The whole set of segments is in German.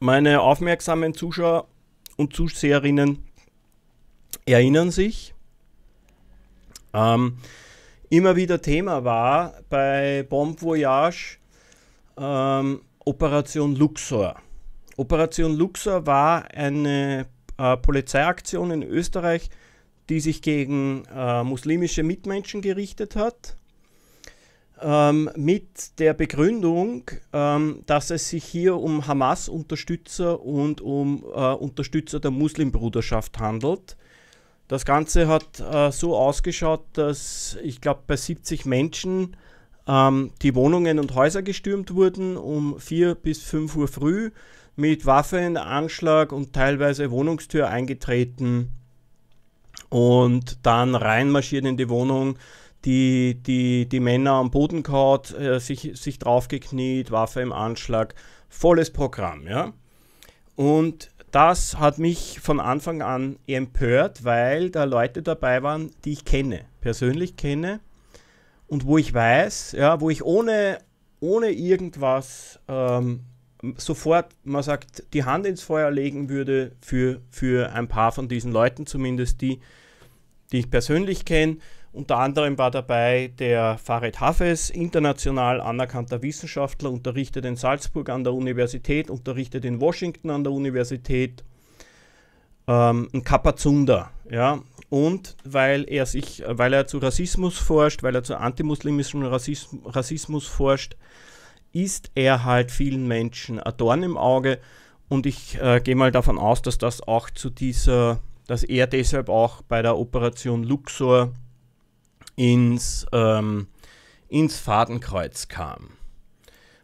Meine aufmerksamen Zuschauer und Zuseherinnen erinnern sich, ähm, immer wieder Thema war bei Bomb Voyage ähm, Operation Luxor. Operation Luxor war eine äh, Polizeiaktion in Österreich, die sich gegen äh, muslimische Mitmenschen gerichtet hat ähm, mit der Begründung, ähm, dass es sich hier um Hamas-Unterstützer und um äh, Unterstützer der Muslimbruderschaft handelt. Das Ganze hat äh, so ausgeschaut, dass ich glaube bei 70 Menschen ähm, die Wohnungen und Häuser gestürmt wurden um 4 bis 5 Uhr früh mit Waffen, Anschlag und teilweise Wohnungstür eingetreten und dann reinmarschiert in die Wohnung, die, die, die Männer am Boden kaut, äh, sich, sich draufgekniet, Waffe im Anschlag, volles Programm. Ja? Und das hat mich von Anfang an empört, weil da Leute dabei waren, die ich kenne, persönlich kenne und wo ich weiß, ja, wo ich ohne, ohne irgendwas ähm, sofort, man sagt, die Hand ins Feuer legen würde für, für ein paar von diesen Leuten zumindest, die, die ich persönlich kenne unter anderem war dabei der Farid Hafez, international anerkannter Wissenschaftler, unterrichtet in Salzburg an der Universität, unterrichtet in Washington an der Universität, ähm, ein Kapazunder, ja. Und weil er sich, weil er zu Rassismus forscht, weil er zu antimuslimischem Rassismus, Rassismus forscht, ist er halt vielen Menschen ein Dorn im Auge. Und ich äh, gehe mal davon aus, dass das auch zu dieser, dass er deshalb auch bei der Operation Luxor ins, ähm, ins Fadenkreuz kam.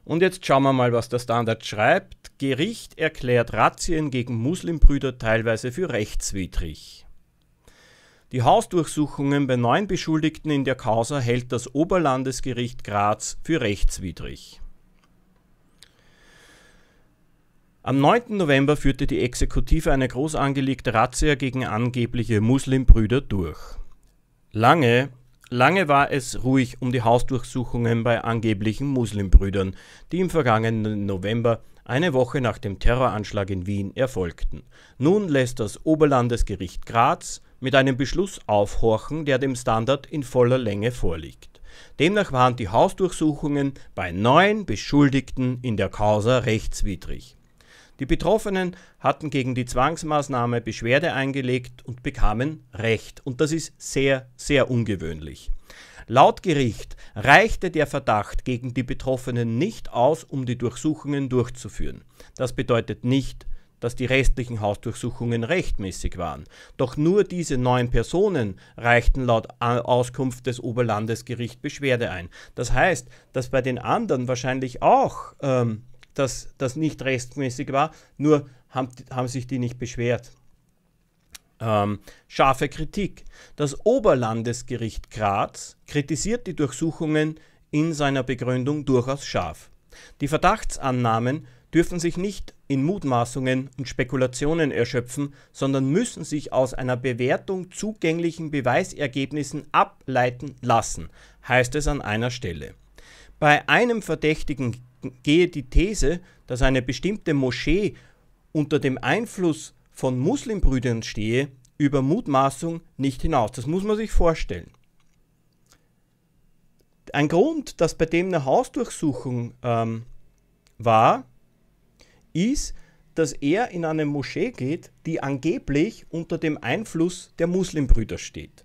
Und jetzt schauen wir mal, was der Standard schreibt. Gericht erklärt Razzien gegen Muslimbrüder teilweise für rechtswidrig. Die Hausdurchsuchungen bei neun Beschuldigten in der Causa hält das Oberlandesgericht Graz für rechtswidrig. Am 9. November führte die Exekutive eine groß angelegte Razzia gegen angebliche Muslimbrüder durch. Lange Lange war es ruhig um die Hausdurchsuchungen bei angeblichen Muslimbrüdern, die im vergangenen November eine Woche nach dem Terroranschlag in Wien erfolgten. Nun lässt das Oberlandesgericht Graz mit einem Beschluss aufhorchen, der dem Standard in voller Länge vorliegt. Demnach waren die Hausdurchsuchungen bei neun Beschuldigten in der Causa rechtswidrig. Die Betroffenen hatten gegen die Zwangsmaßnahme Beschwerde eingelegt und bekamen Recht. Und das ist sehr, sehr ungewöhnlich. Laut Gericht reichte der Verdacht gegen die Betroffenen nicht aus, um die Durchsuchungen durchzuführen. Das bedeutet nicht, dass die restlichen Hausdurchsuchungen rechtmäßig waren. Doch nur diese neun Personen reichten laut Auskunft des Oberlandesgerichts Beschwerde ein. Das heißt, dass bei den anderen wahrscheinlich auch ähm, dass das nicht rechtmäßig war, nur haben, haben sich die nicht beschwert. Ähm, scharfe Kritik. Das Oberlandesgericht Graz kritisiert die Durchsuchungen in seiner Begründung durchaus scharf. Die Verdachtsannahmen dürfen sich nicht in Mutmaßungen und Spekulationen erschöpfen, sondern müssen sich aus einer Bewertung zugänglichen Beweisergebnissen ableiten lassen, heißt es an einer Stelle. Bei einem Verdächtigen gehe die These, dass eine bestimmte Moschee unter dem Einfluss von Muslimbrüdern stehe, über Mutmaßung nicht hinaus. Das muss man sich vorstellen. Ein Grund, dass bei dem eine Hausdurchsuchung ähm, war, ist, dass er in eine Moschee geht, die angeblich unter dem Einfluss der Muslimbrüder steht.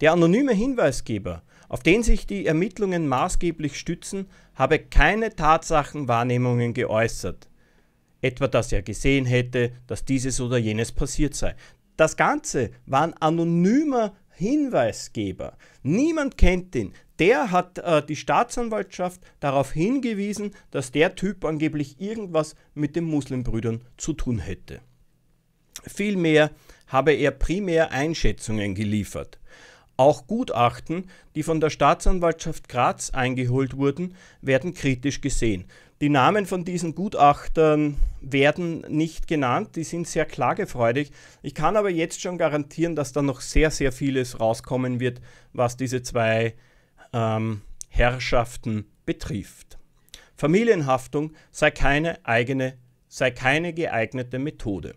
Der anonyme Hinweisgeber auf den sich die Ermittlungen maßgeblich stützen, habe keine Tatsachenwahrnehmungen geäußert. Etwa, dass er gesehen hätte, dass dieses oder jenes passiert sei. Das Ganze war ein anonymer Hinweisgeber. Niemand kennt ihn. Der hat äh, die Staatsanwaltschaft darauf hingewiesen, dass der Typ angeblich irgendwas mit den Muslimbrüdern zu tun hätte. Vielmehr habe er primär Einschätzungen geliefert. Auch Gutachten, die von der Staatsanwaltschaft Graz eingeholt wurden, werden kritisch gesehen. Die Namen von diesen Gutachtern werden nicht genannt, die sind sehr klagefreudig. Ich kann aber jetzt schon garantieren, dass da noch sehr, sehr vieles rauskommen wird, was diese zwei ähm, Herrschaften betrifft. Familienhaftung sei keine eigene, sei keine geeignete Methode.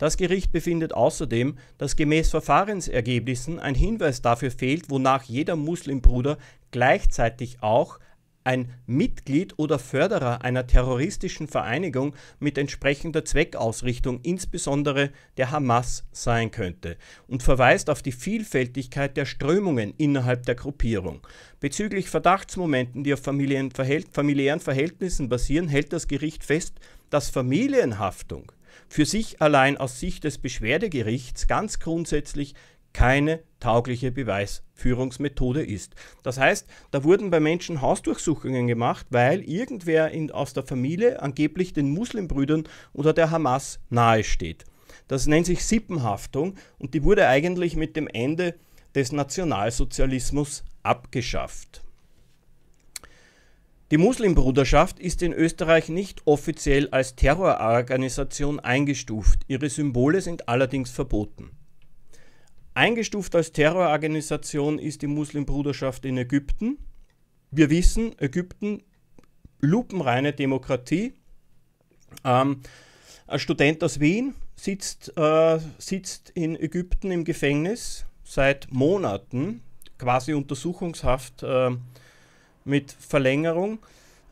Das Gericht befindet außerdem, dass gemäß Verfahrensergebnissen ein Hinweis dafür fehlt, wonach jeder Muslimbruder gleichzeitig auch ein Mitglied oder Förderer einer terroristischen Vereinigung mit entsprechender Zweckausrichtung, insbesondere der Hamas, sein könnte und verweist auf die Vielfältigkeit der Strömungen innerhalb der Gruppierung. Bezüglich Verdachtsmomenten, die auf familiären Verhältnissen basieren, hält das Gericht fest, dass Familienhaftung für sich allein aus Sicht des Beschwerdegerichts ganz grundsätzlich keine taugliche Beweisführungsmethode ist. Das heißt, da wurden bei Menschen Hausdurchsuchungen gemacht, weil irgendwer in, aus der Familie angeblich den Muslimbrüdern oder der Hamas nahesteht. Das nennt sich Sippenhaftung und die wurde eigentlich mit dem Ende des Nationalsozialismus abgeschafft. Die Muslimbruderschaft ist in Österreich nicht offiziell als Terrororganisation eingestuft, ihre Symbole sind allerdings verboten. Eingestuft als Terrororganisation ist die Muslimbruderschaft in Ägypten. Wir wissen, Ägypten, lupenreine Demokratie. Ähm, ein Student aus Wien sitzt, äh, sitzt in Ägypten im Gefängnis seit Monaten, quasi Untersuchungshaft. Äh, mit Verlängerung.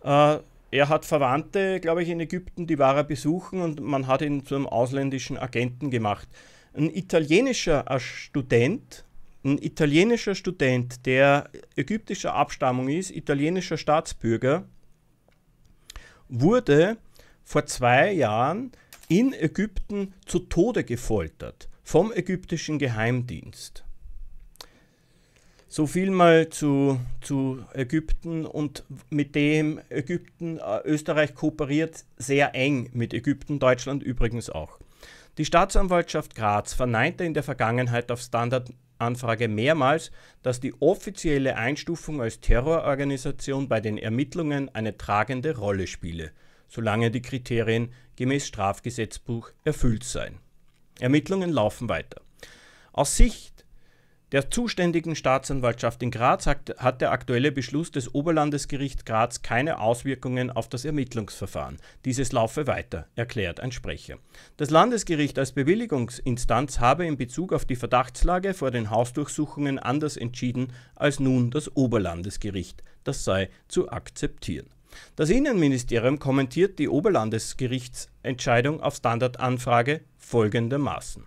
Äh, er hat Verwandte, glaube ich, in Ägypten, die war er besuchen und man hat ihn zu einem ausländischen Agenten gemacht. Ein italienischer äh, Student, ein italienischer Student, der ägyptischer Abstammung ist, italienischer Staatsbürger, wurde vor zwei Jahren in Ägypten zu Tode gefoltert vom ägyptischen Geheimdienst. So viel mal zu, zu Ägypten und mit dem Ägypten, äh, Österreich kooperiert sehr eng mit Ägypten, Deutschland übrigens auch. Die Staatsanwaltschaft Graz verneinte in der Vergangenheit auf Standardanfrage mehrmals, dass die offizielle Einstufung als Terrororganisation bei den Ermittlungen eine tragende Rolle spiele, solange die Kriterien gemäß Strafgesetzbuch erfüllt seien. Ermittlungen laufen weiter. Aus Sicht der zuständigen Staatsanwaltschaft in Graz hat der aktuelle Beschluss des Oberlandesgerichts Graz keine Auswirkungen auf das Ermittlungsverfahren. Dieses laufe weiter, erklärt ein Sprecher. Das Landesgericht als Bewilligungsinstanz habe in Bezug auf die Verdachtslage vor den Hausdurchsuchungen anders entschieden als nun das Oberlandesgericht. Das sei zu akzeptieren. Das Innenministerium kommentiert die Oberlandesgerichtsentscheidung auf Standardanfrage folgendermaßen.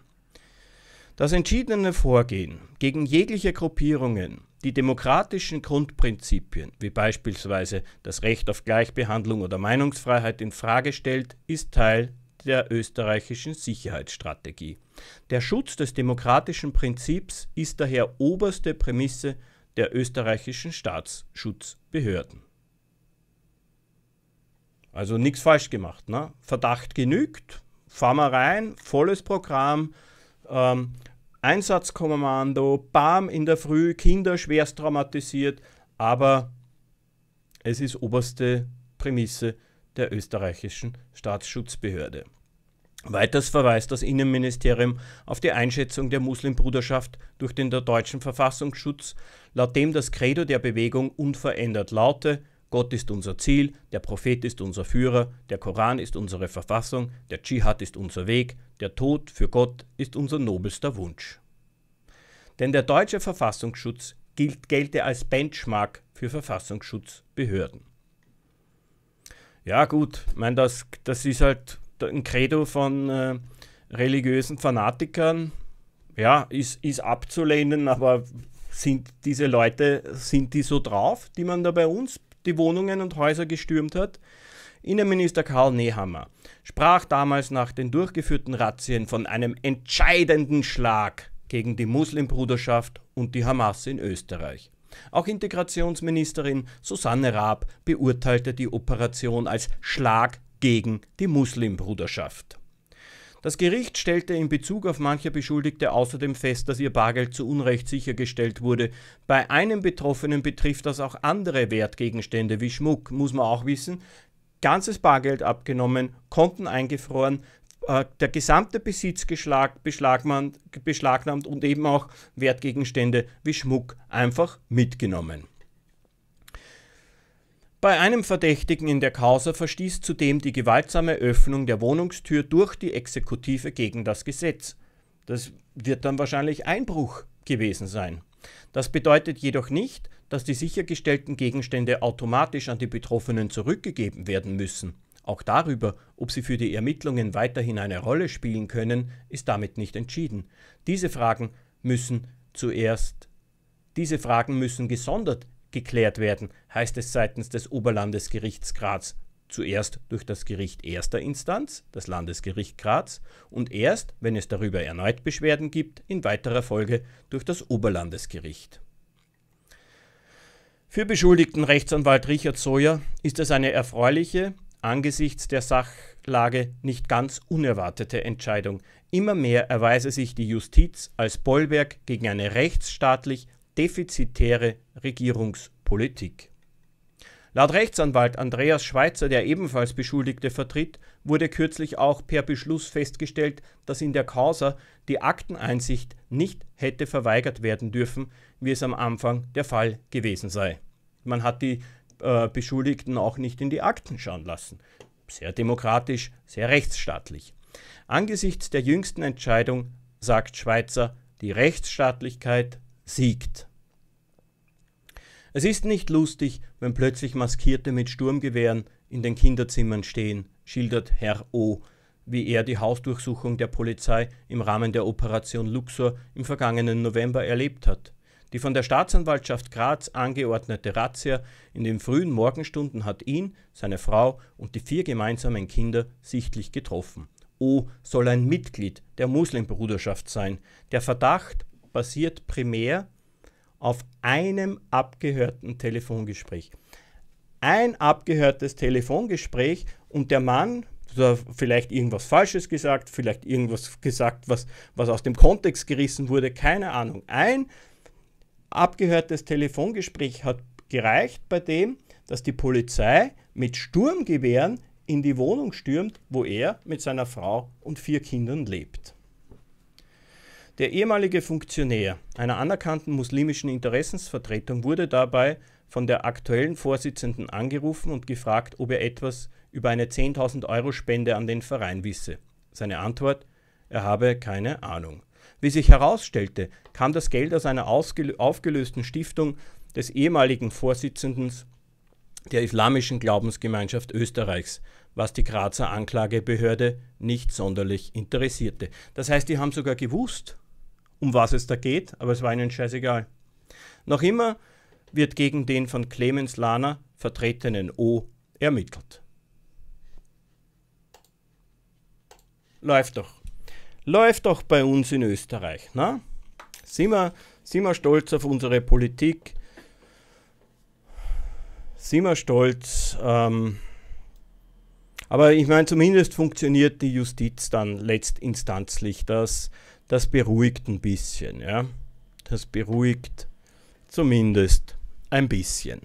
Das entschiedene Vorgehen gegen jegliche Gruppierungen, die demokratischen Grundprinzipien, wie beispielsweise das Recht auf Gleichbehandlung oder Meinungsfreiheit, in Frage stellt, ist Teil der österreichischen Sicherheitsstrategie. Der Schutz des demokratischen Prinzips ist daher oberste Prämisse der österreichischen Staatsschutzbehörden. Also nichts falsch gemacht. Ne? Verdacht genügt, fahren wir rein, volles Programm, ähm, Einsatzkommando, bam, in der Früh, Kinder schwerst traumatisiert, aber es ist oberste Prämisse der österreichischen Staatsschutzbehörde. Weiters verweist das Innenministerium auf die Einschätzung der Muslimbruderschaft durch den deutschen Verfassungsschutz, laut dem das Credo der Bewegung unverändert laute, Gott ist unser Ziel, der Prophet ist unser Führer, der Koran ist unsere Verfassung, der Dschihad ist unser Weg, der Tod für Gott ist unser nobelster Wunsch. Denn der deutsche Verfassungsschutz gilt, gelte als Benchmark für Verfassungsschutzbehörden. Ja gut, mein, das, das ist halt ein Credo von äh, religiösen Fanatikern. Ja, ist, ist abzulehnen, aber sind diese Leute, sind die so drauf, die man da bei uns die Wohnungen und Häuser gestürmt hat. Innenminister Karl Nehammer sprach damals nach den durchgeführten Razzien von einem entscheidenden Schlag gegen die Muslimbruderschaft und die Hamas in Österreich. Auch Integrationsministerin Susanne Raab beurteilte die Operation als Schlag gegen die Muslimbruderschaft. Das Gericht stellte in Bezug auf mancher Beschuldigte außerdem fest, dass ihr Bargeld zu Unrecht sichergestellt wurde. Bei einem Betroffenen betrifft das auch andere Wertgegenstände wie Schmuck, muss man auch wissen. Ganzes Bargeld abgenommen, Konten eingefroren, äh, der gesamte Besitz beschlagnahmt und eben auch Wertgegenstände wie Schmuck einfach mitgenommen. Bei einem Verdächtigen in der Causa verstieß zudem die gewaltsame Öffnung der Wohnungstür durch die Exekutive gegen das Gesetz. Das wird dann wahrscheinlich Einbruch gewesen sein. Das bedeutet jedoch nicht, dass die sichergestellten Gegenstände automatisch an die Betroffenen zurückgegeben werden müssen. Auch darüber, ob sie für die Ermittlungen weiterhin eine Rolle spielen können, ist damit nicht entschieden. Diese Fragen müssen zuerst diese Fragen müssen gesondert geklärt werden, heißt es seitens des Oberlandesgerichts Graz zuerst durch das Gericht erster Instanz, das Landesgericht Graz, und erst, wenn es darüber erneut Beschwerden gibt, in weiterer Folge durch das Oberlandesgericht. Für beschuldigten Rechtsanwalt Richard Sawyer ist es eine erfreuliche, angesichts der Sachlage nicht ganz unerwartete Entscheidung. Immer mehr erweise sich die Justiz als Bollwerk gegen eine rechtsstaatlich defizitäre Regierungspolitik. Laut Rechtsanwalt Andreas Schweitzer, der ebenfalls Beschuldigte vertritt, wurde kürzlich auch per Beschluss festgestellt, dass in der Causa die Akteneinsicht nicht hätte verweigert werden dürfen, wie es am Anfang der Fall gewesen sei. Man hat die äh, Beschuldigten auch nicht in die Akten schauen lassen. Sehr demokratisch, sehr rechtsstaatlich. Angesichts der jüngsten Entscheidung sagt Schweizer, die Rechtsstaatlichkeit siegt. Es ist nicht lustig, wenn plötzlich Maskierte mit Sturmgewehren in den Kinderzimmern stehen, schildert Herr O., wie er die Hausdurchsuchung der Polizei im Rahmen der Operation Luxor im vergangenen November erlebt hat. Die von der Staatsanwaltschaft Graz angeordnete Razzia in den frühen Morgenstunden hat ihn, seine Frau und die vier gemeinsamen Kinder sichtlich getroffen. O soll ein Mitglied der Muslimbruderschaft sein. Der Verdacht basiert primär auf einem abgehörten Telefongespräch. Ein abgehörtes Telefongespräch und der Mann vielleicht irgendwas Falsches gesagt, vielleicht irgendwas gesagt, was, was aus dem Kontext gerissen wurde, keine Ahnung. Ein abgehörtes Telefongespräch hat gereicht bei dem, dass die Polizei mit Sturmgewehren in die Wohnung stürmt, wo er mit seiner Frau und vier Kindern lebt. Der ehemalige Funktionär einer anerkannten muslimischen Interessensvertretung wurde dabei von der aktuellen Vorsitzenden angerufen und gefragt, ob er etwas über eine 10.000 Euro Spende an den Verein wisse. Seine Antwort, er habe keine Ahnung. Wie sich herausstellte, kam das Geld aus einer aufgelösten Stiftung des ehemaligen Vorsitzenden der Islamischen Glaubensgemeinschaft Österreichs, was die Grazer Anklagebehörde nicht sonderlich interessierte. Das heißt, die haben sogar gewusst, um was es da geht, aber es war ihnen scheißegal. Noch immer wird gegen den von Clemens Lahner vertretenen O ermittelt. Läuft doch. Läuft doch bei uns in Österreich. Na? Sind, wir, sind wir stolz auf unsere Politik? Sind wir stolz? Ähm, aber ich meine, zumindest funktioniert die Justiz dann letztinstanzlich. Das, das beruhigt ein bisschen, ja. Das beruhigt zumindest ein bisschen.